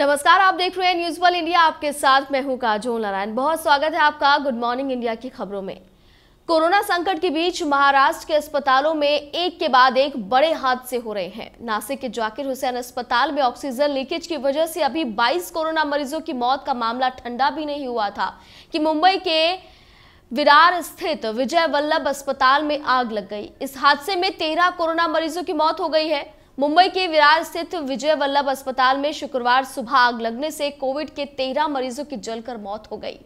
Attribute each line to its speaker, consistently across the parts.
Speaker 1: नमस्कार आप देख रहे हैं न्यूज वन इंडिया आपके साथ मैं हूं काजोल नारायण बहुत स्वागत है आपका गुड मॉर्निंग इंडिया की खबरों में कोरोना संकट के बीच महाराष्ट्र के अस्पतालों में एक के बाद एक बड़े हादसे हो रहे हैं नासिक के जाकिर हुसैन अस्पताल में ऑक्सीजन लीकेज की वजह से अभी 22 कोरोना मरीजों की मौत का मामला ठंडा भी नहीं हुआ था कि मुंबई के विरार स्थित विजय वल्लभ अस्पताल में आग लग गई इस हादसे में तेरह कोरोना मरीजों की मौत हो गई है मुंबई के विरार स्थित विजय वल्लभ अस्पताल में शुक्रवार सुबह आग लगने से कोविड के तेरह मरीजों की जलकर मौत हो गई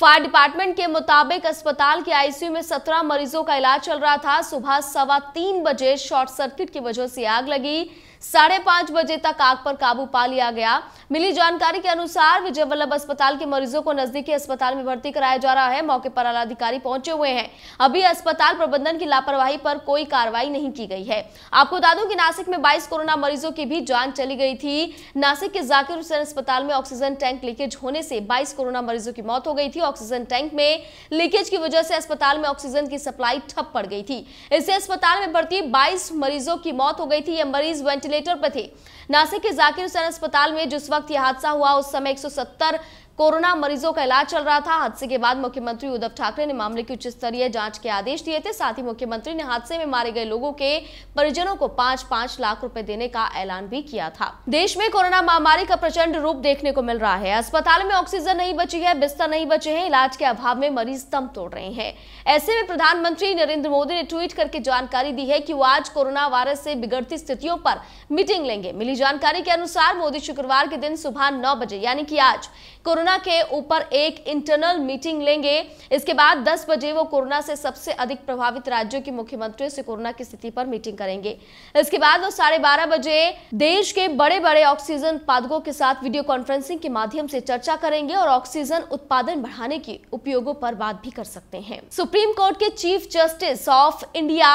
Speaker 1: फायर डिपार्टमेंट के मुताबिक अस्पताल के आईसीयू में सत्रह मरीजों का इलाज चल रहा था सुबह सवा तीन बजे शॉर्ट सर्किट की वजह से आग लगी साढ़े पांच बजे तक आग पर काबू पा लिया गया मिली जानकारी के अनुसार विजय वल्लभ अस्पताल के मरीजों को नजदीकी अस्पताल में भर्ती कराया जा रहा है मौके पर आला अधिकारी पहुंचे हुए हैं अभी अस्पताल प्रबंधन की लापरवाही पर कोई कार्रवाई नहीं की गई है आपको बता दूं कि नासिक में बाईस कोरोना मरीजों की भी जान चली गई थी नासिक के जाकिर हुसैन अस्पताल में ऑक्सीजन टैंक लीकेज होने से बाईस कोरोना मरीजों की मौत हो गई थी ऑक्सीजन टैंक में लीकेज की वजह से अस्पताल में ऑक्सीजन की सप्लाई ठप पड़ गई थी इससे अस्पताल में भर्ती बाईस मरीजों की मौत हो गई थी यह मरीज वेंटिलेटर वेंटिलेटर पर थे नासिक के जाकिर हुसैन अस्पताल में जिस वक्त यह हादसा हुआ उस समय 170 कोरोना मरीजों का इलाज चल रहा था हादसे के बाद मुख्यमंत्री उद्धव ठाकरे ने मामले की उच्च स्तरीय जांच के आदेश दिए थे साथ ही मुख्यमंत्री ने हादसे में मारे गए लोगों के परिजनों को पाँच पाँच लाख रूपए देने का ऐलान भी किया था देश में कोरोना महामारी का प्रचंड रूप देखने को मिल रहा है अस्पताल में ऑक्सीजन नहीं बची है बिस्तर नहीं बचे हैं इलाज के अभाव में मरीज दम तोड़ रहे हैं ऐसे में प्रधानमंत्री नरेंद्र मोदी ने ट्वीट करके जानकारी दी है की वो आज कोरोना वायरस से बिगड़ती स्थितियों पर मीटिंग लेंगे मिली जानकारी के अनुसार मोदी शुक्रवार के दिन सुबह नौ बजे यानी की आज कोरोना कोरोना के ऊपर एक इंटरनल मीटिंग लेंगे इसके बाद 10 बजे वो कोरोना से सबसे अधिक प्रभावित राज्यों के मुख्यमंत्रियों से कोरोना की स्थिति पर मीटिंग करेंगे इसके बाद वो साढ़े बारह बजे देश के बड़े बड़े ऑक्सीजन उत्पादकों के साथ वीडियो कॉन्फ्रेंसिंग के माध्यम से चर्चा करेंगे और ऑक्सीजन उत्पादन बढ़ाने के उपयोगों पर बात भी कर सकते हैं सुप्रीम कोर्ट के chief justice of India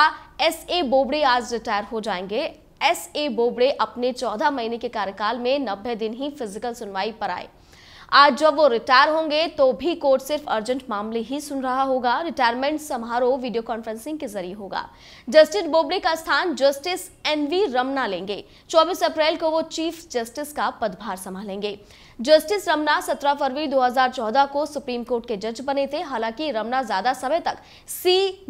Speaker 1: S A Bobde आज रिटायर हो जाएंगे एस ए बोबड़े अपने 14 महीने के कार्यकाल में 90 दिन ही फिजिकल सुनवाई पर आए आज जब वो रिटायर होंगे तो भी कोर्ट सिर्फ अर्जेंट मामले ही सुन रहा होगा रिटायरमेंट समारोह वीडियो कॉन्फ्रेंसिंग के जरिए होगा जस्टिस बोबडे का स्थान जस्टिस एन वी रमना लेंगे चौबीस अप्रैल को वो चीफ जस्टिस का पदभार संभालेंगे जस्टिस रमना 17 फरवरी 2014 को सुप्रीम कोर्ट के जज बने थे हालांकि रमना ज्यादा समय तक सी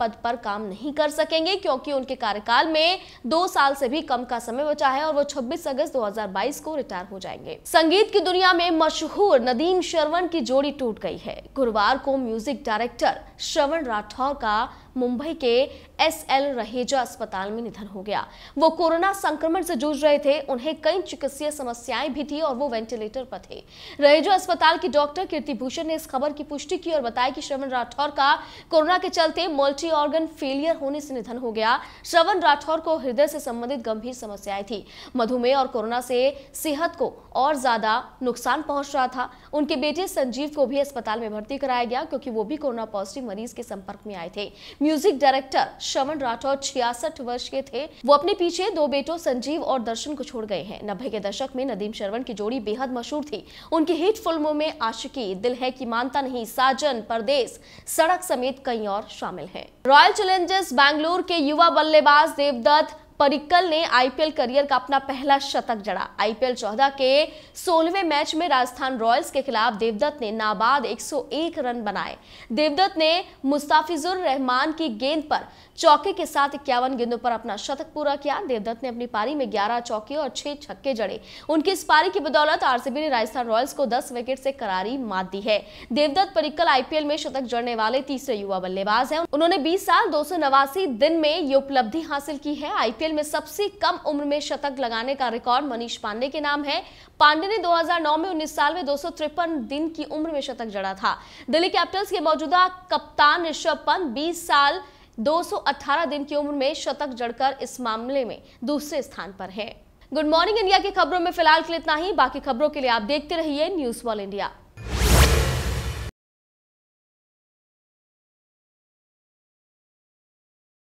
Speaker 1: पद पर काम नहीं कर सकेंगे क्योंकि उनके कार्यकाल में दो साल से भी कम का समय बचा है और वो 26 अगस्त 2022 को रिटायर हो जाएंगे संगीत की दुनिया में मशहूर नदीम श्रवण की जोड़ी टूट गई है गुरुवार को म्यूजिक डायरेक्टर श्रवण राठौर का मुंबई के एस एल रहेजा अस्पताल में निधन हो गया वो कोरोना संक्रमण से जूझ रहे थे उन्हें कई चिकित्सीय समस्याएं भी थी और वो वेंटिलेटर पर थे रहेजा अस्पताल की डॉक्टर कीर्ति भूषण ने इस खबर की पुष्टि की और बताया कि श्रवण राठौर का कोरोना के चलते मल्टी ऑर्गन फेलियर होने से निधन हो गया श्रवण राठौर को हृदय से संबंधित गंभीर समस्याएं थी मधुमेह और कोरोना से सेहत को और ज्यादा नुकसान पहुंच रहा था उनके बेटे संजीव को भी अस्पताल में भर्ती कराया गया क्योंकि वो भी कोरोना पॉजिटिव मरीज के संपर्क में आए थे म्यूजिक डायरेक्टर श्रवण राठौर छियासठ वर्ष के थे वो अपने पीछे दो बेटों संजीव और दर्शन को छोड़ गए हैं नब्बे के दशक में नदीम श्रवण की जोड़ी बेहद मशहूर थी उनकी हिट फिल्मों में आशिकी दिल है कि मानता नहीं साजन परदेश सड़क समेत कई और शामिल है रॉयल चैलेंजर्स बैंगलोर के युवा बल्लेबाज देवदत्त परिक्कल ने आईपीएल करियर का अपना पहला शतक जड़ा आईपीएल 14 के 16वें मैच में राजस्थान रॉयल्स के खिलाफ देवदत्त ने नाबाद 101 रन बनाए देवदत्त ने मुस्ताफिजुर रहमान की गेंद पर चौके के साथ इक्यावन गेंदों पर अपना शतक पूरा किया देवदत्त ने अपनी पारी में ग्यारह चौके और छह छक्के जड़े उनकी इस पारी की बदौलत आरसीबी ने राजस्थान रॉयल्स को दस विकेट से करारी मात दी है देवदत्त परिक्कल आईपीएल में शतक जड़ने वाले तीसरे युवा बल्लेबाज है उन्होंने बीस साल दो दिन में ये उपलब्धि हासिल की है आईपीएल आईपीएल में सबसे कम उम्र में शतक लगाने का रिकॉर्ड मनीष पांडे के नाम है पांडे ने 2009 में 19 साल में दो दिन की उम्र में शतक जड़ा था दिल्ली कैपिटल्स के मौजूदा कप्तान ऋषभ पंत बीस साल 218 दिन की उम्र में शतक जड़कर इस मामले में दूसरे स्थान पर है गुड मॉर्निंग इंडिया की खबरों में फिलहाल के लिए इतना ही बाकी खबरों के लिए आप देखते रहिए न्यूज वॉल इंडिया